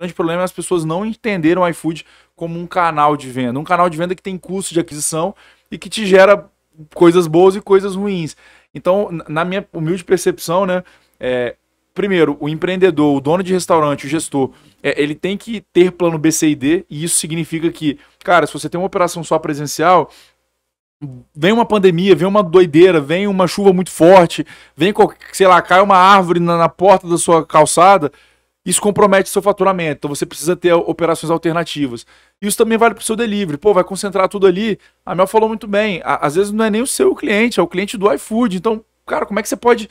O grande problema é as pessoas não entenderam o iFood como um canal de venda. Um canal de venda que tem custo de aquisição e que te gera coisas boas e coisas ruins. Então, na minha humilde percepção, né? É, primeiro, o empreendedor, o dono de restaurante, o gestor, é, ele tem que ter plano BCD, e isso significa que, cara, se você tem uma operação só presencial, vem uma pandemia, vem uma doideira, vem uma chuva muito forte, vem, sei lá, cai uma árvore na, na porta da sua calçada, isso compromete seu faturamento, então você precisa ter operações alternativas. Isso também vale para o seu delivery. Pô, vai concentrar tudo ali. A Mel falou muito bem. Às vezes não é nem o seu cliente, é o cliente do iFood. Então, cara, como é que você pode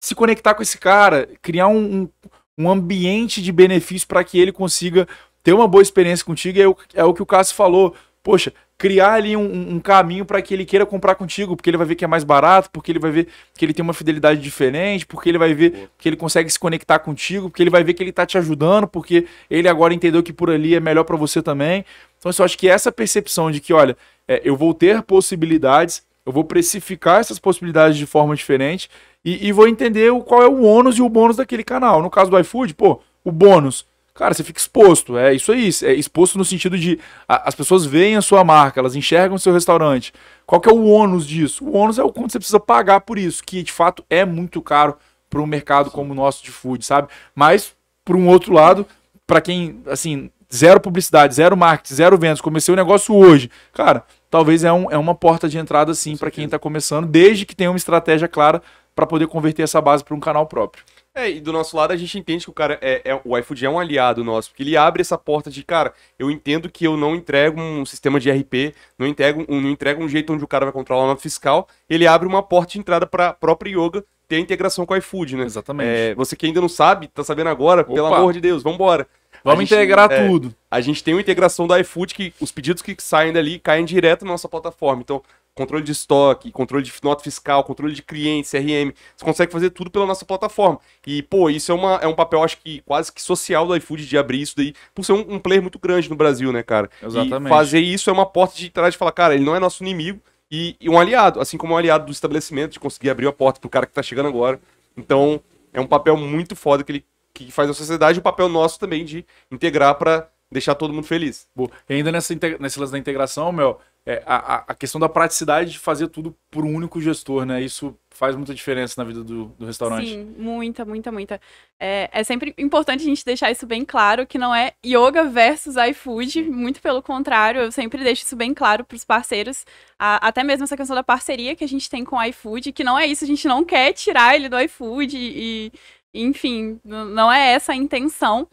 se conectar com esse cara, criar um, um ambiente de benefício para que ele consiga ter uma boa experiência contigo? É o, é o que o Cássio falou. Poxa, criar ali um, um caminho para que ele queira comprar contigo, porque ele vai ver que é mais barato, porque ele vai ver que ele tem uma fidelidade diferente, porque ele vai ver que ele consegue se conectar contigo, porque ele vai ver que ele está te ajudando, porque ele agora entendeu que por ali é melhor para você também. Então, assim, eu acho que essa percepção de que, olha, é, eu vou ter possibilidades, eu vou precificar essas possibilidades de forma diferente e, e vou entender o, qual é o ônus e o bônus daquele canal. No caso do iFood, pô, o bônus cara, você fica exposto. É isso aí, é exposto no sentido de a, as pessoas veem a sua marca, elas enxergam o seu restaurante. Qual que é o ônus disso? O ônus é o quanto você precisa pagar por isso, que de fato é muito caro para um mercado como o nosso de food, sabe? Mas, por um outro lado, para quem, assim, zero publicidade, zero marketing, zero vendas, comecei o negócio hoje, cara, talvez é, um, é uma porta de entrada, sim, para quem está começando, desde que tenha uma estratégia clara para poder converter essa base para um canal próprio. É, e do nosso lado a gente entende que o cara é, é, o iFood é um aliado nosso, porque ele abre essa porta de, cara, eu entendo que eu não entrego um sistema de RP, não entrego um, não entrego um jeito onde o cara vai controlar uma fiscal, ele abre uma porta de entrada para a própria yoga ter a integração com o iFood, né? Exatamente. É, você que ainda não sabe, tá sabendo agora, Opa. pelo amor de Deus, vambora. Vamos gente, integrar é, tudo. A gente tem uma integração do iFood que os pedidos que saem dali caem direto na nossa plataforma. Então, controle de estoque, controle de nota fiscal, controle de clientes, CRM. Você consegue fazer tudo pela nossa plataforma. E, pô, isso é, uma, é um papel, acho que quase que social do iFood de abrir isso daí, por ser um, um player muito grande no Brasil, né, cara? Exatamente. E fazer isso é uma porta de trás de falar, cara, ele não é nosso inimigo e, e um aliado, assim como um aliado do estabelecimento, de conseguir abrir a porta pro cara que tá chegando agora. Então, é um papel muito foda que ele que faz a sociedade e o papel nosso também de integrar para deixar todo mundo feliz. Boa. E ainda nessa, nesse lance da integração, Mel, é, a, a, questão da praticidade de fazer tudo por um único gestor, né? Isso faz muita diferença na vida do, do restaurante. Sim, muita, muita, muita. É, é, sempre importante a gente deixar isso bem claro, que não é yoga versus iFood, muito pelo contrário, eu sempre deixo isso bem claro para os parceiros, a, até mesmo essa questão da parceria que a gente tem com o iFood, que não é isso, a gente não quer tirar ele do iFood e, enfim, não é essa a intenção.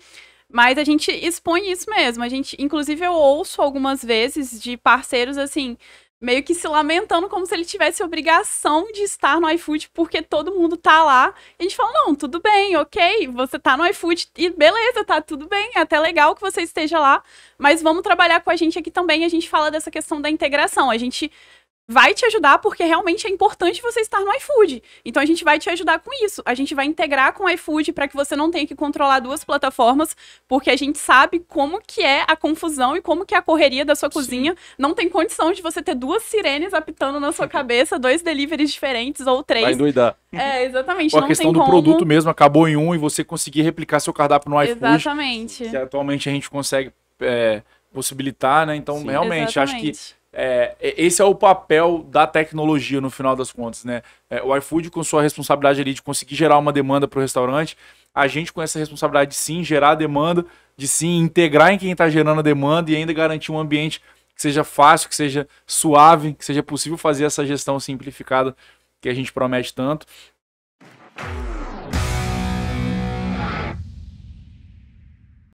Mas a gente expõe isso mesmo. A gente, inclusive, eu ouço algumas vezes de parceiros assim, meio que se lamentando como se ele tivesse obrigação de estar no iFood porque todo mundo tá lá. E a gente fala: "Não, tudo bem, OK, você tá no iFood e beleza, tá tudo bem, é até legal que você esteja lá, mas vamos trabalhar com a gente aqui também". A gente fala dessa questão da integração. A gente vai te ajudar porque realmente é importante você estar no iFood. Então a gente vai te ajudar com isso. A gente vai integrar com o iFood para que você não tenha que controlar duas plataformas, porque a gente sabe como que é a confusão e como que é a correria da sua cozinha. Não tem condição de você ter duas sirenes apitando na sua cabeça, dois deliveries diferentes ou três. Vai doidar. É, uhum. exatamente. Ou a não questão do como... produto mesmo acabou em um e você conseguir replicar seu cardápio no iFood. Exatamente. Que atualmente a gente consegue é, possibilitar, né? Então, Sim, realmente, exatamente. acho que é, esse é o papel da tecnologia no final das contas, né? É, o iFood com sua responsabilidade ali de conseguir gerar uma demanda para o restaurante, a gente com essa responsabilidade de sim gerar a demanda, de sim integrar em quem está gerando a demanda e ainda garantir um ambiente que seja fácil, que seja suave, que seja possível fazer essa gestão simplificada que a gente promete tanto.